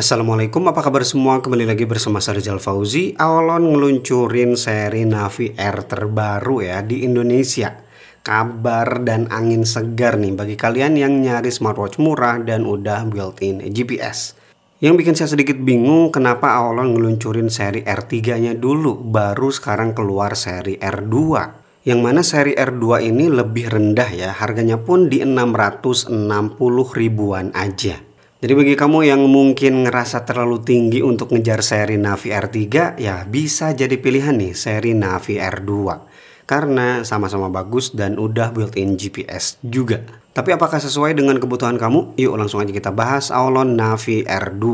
Assalamualaikum, apa kabar semua? Kembali lagi bersama Sarjal Fauzi. Awalon ngeluncurin seri Navi Air terbaru ya di Indonesia. Kabar dan angin segar nih bagi kalian yang nyari smartwatch murah dan udah built-in GPS. Yang bikin saya sedikit bingung kenapa Awalon ngeluncurin seri R3-nya dulu, baru sekarang keluar seri R2 yang mana seri R2 ini lebih rendah ya, harganya pun di 660 ribuan aja. Jadi bagi kamu yang mungkin ngerasa terlalu tinggi untuk ngejar seri Navi R3, ya bisa jadi pilihan nih seri Navi R2. Karena sama-sama bagus dan udah built-in GPS juga. Tapi apakah sesuai dengan kebutuhan kamu? Yuk langsung aja kita bahas Aulon Navi R2.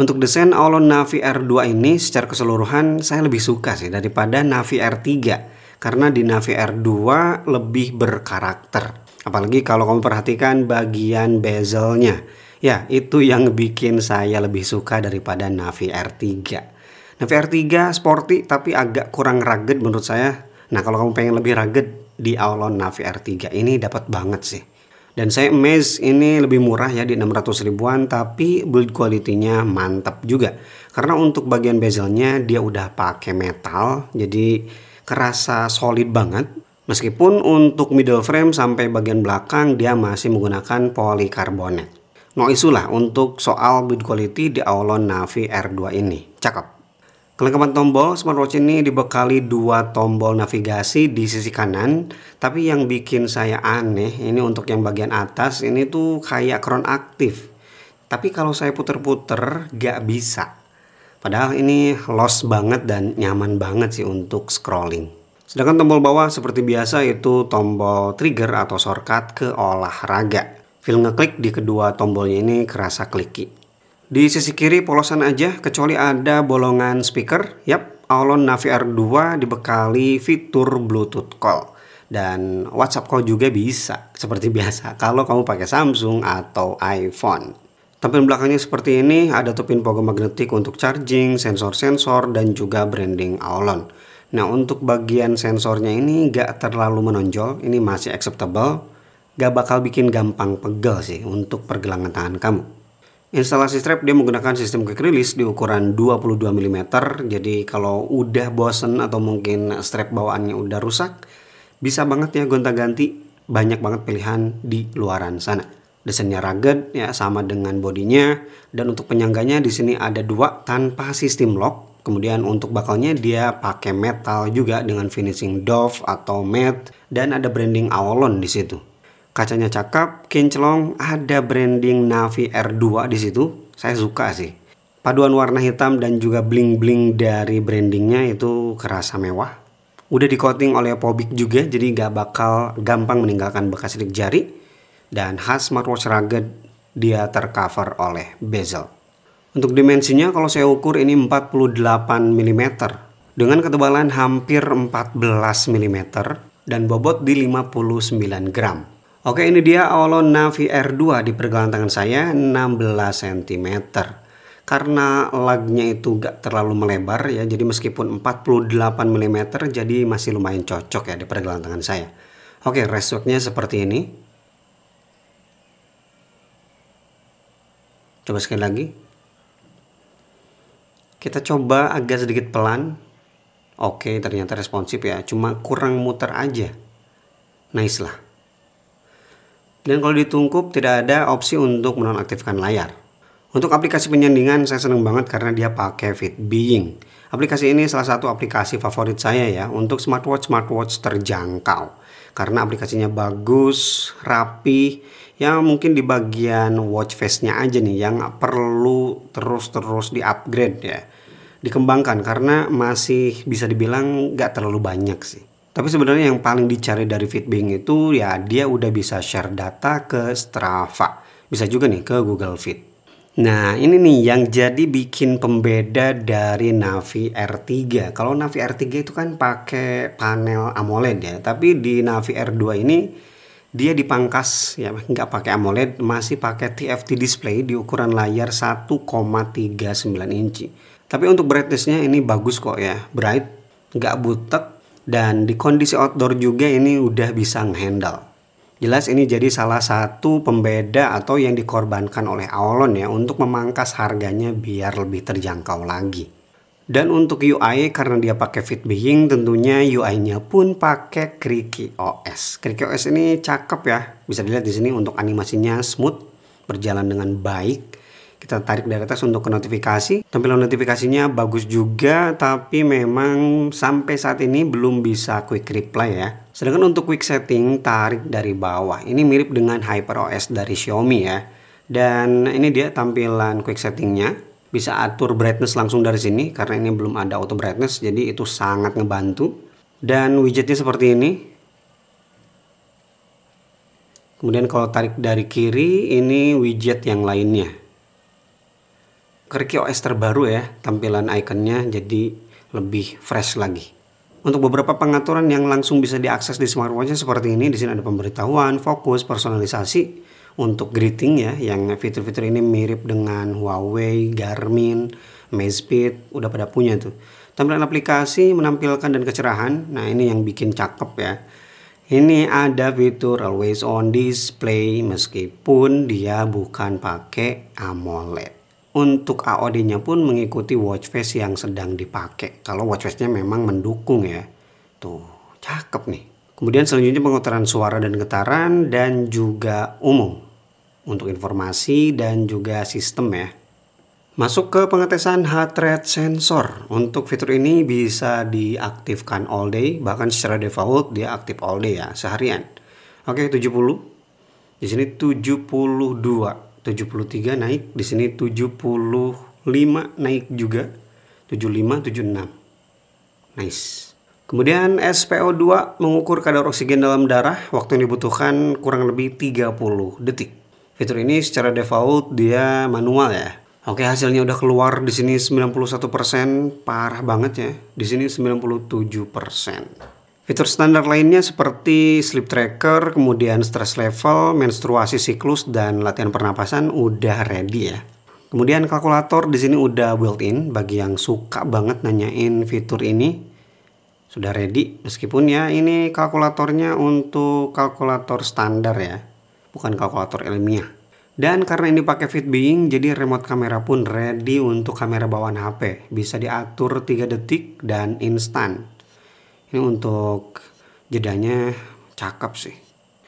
Untuk desain Aulon Navi R2 ini secara keseluruhan saya lebih suka sih daripada Navi R3. Karena di Navi R2 lebih berkarakter. Apalagi kalau kamu perhatikan bagian bezelnya Ya, itu yang bikin saya lebih suka daripada Navi R3. Navi R3 sporty tapi agak kurang rugged menurut saya. Nah, kalau kamu pengen lebih rugged di Aulon Navi R3 ini dapat banget sih. Dan saya amazed ini lebih murah ya di 600 ribuan tapi build quality-nya mantap juga. Karena untuk bagian bezelnya dia udah pakai metal jadi kerasa solid banget. Meskipun untuk middle frame sampai bagian belakang dia masih menggunakan polikarbonat no isu lah untuk soal build quality di Aulon Navi R2 ini. Cakep. Kelengkapan tombol smartwatch ini dibekali dua tombol navigasi di sisi kanan, tapi yang bikin saya aneh ini untuk yang bagian atas ini tuh kayak crown aktif. Tapi kalau saya puter-puter gak bisa. Padahal ini los banget dan nyaman banget sih untuk scrolling. Sedangkan tombol bawah seperti biasa itu tombol trigger atau shortcut ke olahraga. Feel ngeklik di kedua tombolnya ini kerasa kliki. Di sisi kiri polosan aja, kecuali ada bolongan speaker. Yap, Aulon Navi R2 dibekali fitur Bluetooth call. Dan WhatsApp call juga bisa, seperti biasa, kalau kamu pakai Samsung atau iPhone. Tampil belakangnya seperti ini, ada topin pogo magnetik untuk charging, sensor-sensor, dan juga branding Aulon. Nah untuk bagian sensornya ini nggak terlalu menonjol, ini masih acceptable gak bakal bikin gampang pegel sih untuk pergelangan tangan kamu. Instalasi strap dia menggunakan sistem quick release di ukuran 22 mm. Jadi kalau udah bosen atau mungkin strap bawaannya udah rusak, bisa banget ya gonta-ganti banyak banget pilihan di luaran sana. Desainnya rugged ya sama dengan bodinya dan untuk penyangganya di sini ada dua tanpa sistem lock. Kemudian untuk bakalnya dia pakai metal juga dengan finishing dove atau matte dan ada branding Avalon di situ kacanya cakep, kinclong, ada branding Navi R2 di situ. Saya suka sih. Paduan warna hitam dan juga bling-bling dari brandingnya itu kerasa mewah. Udah di coating oleh Pobik juga, jadi nggak bakal gampang meninggalkan bekas sidik jari. Dan khas smartwatch rugged, dia tercover oleh bezel. Untuk dimensinya kalau saya ukur ini 48 mm dengan ketebalan hampir 14 mm dan bobot di 59 gram. Oke ini dia Aolon Navi R2 di pergelangan tangan saya 16 cm karena lagnya itu gak terlalu melebar ya jadi meskipun 48 mm jadi masih lumayan cocok ya di pergelangan tangan saya oke restornya seperti ini coba sekali lagi kita coba agak sedikit pelan oke ternyata responsif ya cuma kurang muter aja nice lah dan kalau ditungkup tidak ada opsi untuk menonaktifkan layar. Untuk aplikasi penyandingan saya seneng banget karena dia pakai Fit Being Aplikasi ini salah satu aplikasi favorit saya ya untuk smartwatch smartwatch terjangkau karena aplikasinya bagus, rapi, ya mungkin di bagian watch face-nya aja nih yang perlu terus-terus di-upgrade ya. Dikembangkan karena masih bisa dibilang nggak terlalu banyak sih. Tapi sebenarnya yang paling dicari dari Fitbing itu ya dia udah bisa share data ke Strava. Bisa juga nih ke Google Fit. Nah ini nih yang jadi bikin pembeda dari Navi R3. Kalau Navi R3 itu kan pakai panel AMOLED ya. Tapi di Navi R2 ini dia dipangkas ya nggak pakai AMOLED masih pakai TFT display di ukuran layar 1,39 inci. Tapi untuk brightnessnya ini bagus kok ya, bright, nggak butek, dan di kondisi outdoor juga ini udah bisa ngehandle. Jelas ini jadi salah satu pembeda atau yang dikorbankan oleh Aulon ya untuk memangkas harganya biar lebih terjangkau lagi. Dan untuk UI karena dia pakai Fit Being, tentunya UI-nya pun pakai Kriki OS. Kriki OS ini cakep ya, bisa dilihat di sini untuk animasinya smooth, berjalan dengan baik kita tarik dari atas untuk ke notifikasi tampilan notifikasinya bagus juga tapi memang sampai saat ini belum bisa quick reply ya sedangkan untuk quick setting tarik dari bawah ini mirip dengan HyperOS dari Xiaomi ya dan ini dia tampilan quick settingnya bisa atur brightness langsung dari sini karena ini belum ada auto brightness jadi itu sangat ngebantu dan widgetnya seperti ini kemudian kalau tarik dari kiri ini widget yang lainnya Kerki OS terbaru ya, tampilan ikonnya jadi lebih fresh lagi. Untuk beberapa pengaturan yang langsung bisa diakses di smartwatch seperti ini, di sini ada pemberitahuan, fokus, personalisasi. Untuk greeting ya, yang fitur-fitur ini mirip dengan Huawei, Garmin, Medspit, udah pada punya tuh. Tampilan aplikasi menampilkan dan kecerahan, nah ini yang bikin cakep ya. Ini ada fitur always on display meskipun dia bukan pakai AMOLED untuk AOD-nya pun mengikuti watch face yang sedang dipakai. Kalau watch face-nya memang mendukung ya. Tuh, cakep nih. Kemudian selanjutnya pengutaran suara dan getaran dan juga umum untuk informasi dan juga sistem ya. Masuk ke pengetesan heart rate sensor. Untuk fitur ini bisa diaktifkan all day, bahkan secara default dia aktif all day ya, seharian. Oke, 70. Di sini 72. 73 naik di sini 75 naik juga 75 76 nice kemudian SPO2 mengukur kadar oksigen dalam darah waktu yang dibutuhkan kurang lebih 30 detik fitur ini secara default dia manual ya Oke hasilnya udah keluar di sini 91% parah banget ya. Di sini 97%. Fitur standar lainnya seperti sleep tracker, kemudian stress level, menstruasi siklus, dan latihan pernapasan udah ready ya. Kemudian kalkulator di sini udah built-in bagi yang suka banget nanyain fitur ini sudah ready meskipun ya ini kalkulatornya untuk kalkulator standar ya bukan kalkulator ilmiah dan karena ini pakai Fit Being, jadi remote kamera pun ready untuk kamera bawaan HP bisa diatur 3 detik dan instan ini untuk jedanya cakep sih.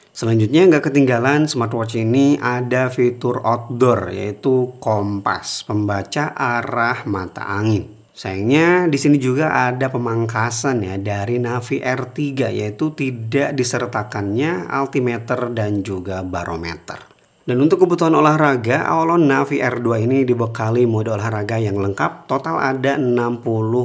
Selanjutnya nggak ketinggalan smartwatch ini ada fitur outdoor yaitu kompas pembaca arah mata angin. Sayangnya di sini juga ada pemangkasan ya dari Navi R3 yaitu tidak disertakannya altimeter dan juga barometer. Dan untuk kebutuhan olahraga, Aolon Navi R2 ini dibekali mode olahraga yang lengkap, total ada 60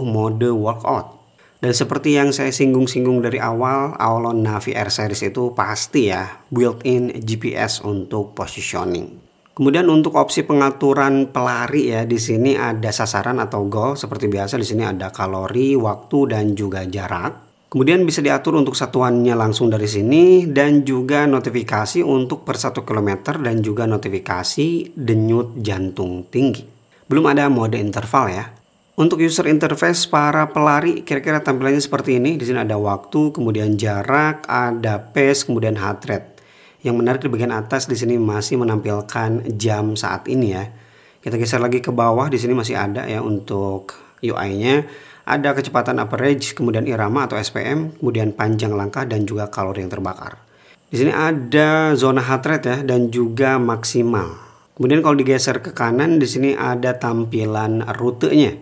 mode workout. Dan seperti yang saya singgung-singgung dari awal, Avalon Navi Air Series itu pasti ya built-in GPS untuk positioning. Kemudian untuk opsi pengaturan pelari ya di sini ada sasaran atau goal seperti biasa di sini ada kalori, waktu dan juga jarak. Kemudian bisa diatur untuk satuannya langsung dari sini dan juga notifikasi untuk per 1 km dan juga notifikasi denyut jantung tinggi. Belum ada mode interval ya. Untuk user interface para pelari kira-kira tampilannya seperti ini. Di sini ada waktu, kemudian jarak, ada pace, kemudian heart rate. Yang menarik di bagian atas di sini masih menampilkan jam saat ini ya. Kita geser lagi ke bawah di sini masih ada ya untuk UI-nya. Ada kecepatan average, kemudian irama atau SPM, kemudian panjang langkah dan juga kalori yang terbakar. Di sini ada zona heart rate ya dan juga maksimal. Kemudian kalau digeser ke kanan di sini ada tampilan rutenya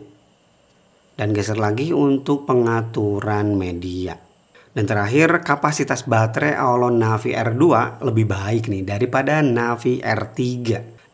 dan geser lagi untuk pengaturan media. Dan terakhir, kapasitas baterai Aolon Navi R2 lebih baik nih daripada Navi R3.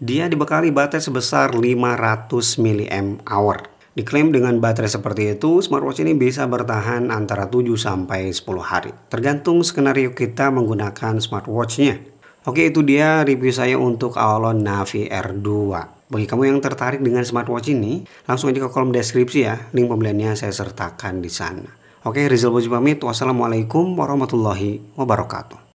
Dia dibekali baterai sebesar 500 mAh. Diklaim dengan baterai seperti itu, smartwatch ini bisa bertahan antara 7 sampai 10 hari. Tergantung skenario kita menggunakan smartwatchnya. Oke, itu dia review saya untuk Aolon Navi R2. Bagi kamu yang tertarik dengan smartwatch ini, langsung aja ke kolom deskripsi ya. Link pembeliannya saya sertakan di sana. Oke, Rizal Boji pamit. Wassalamualaikum warahmatullahi wabarakatuh.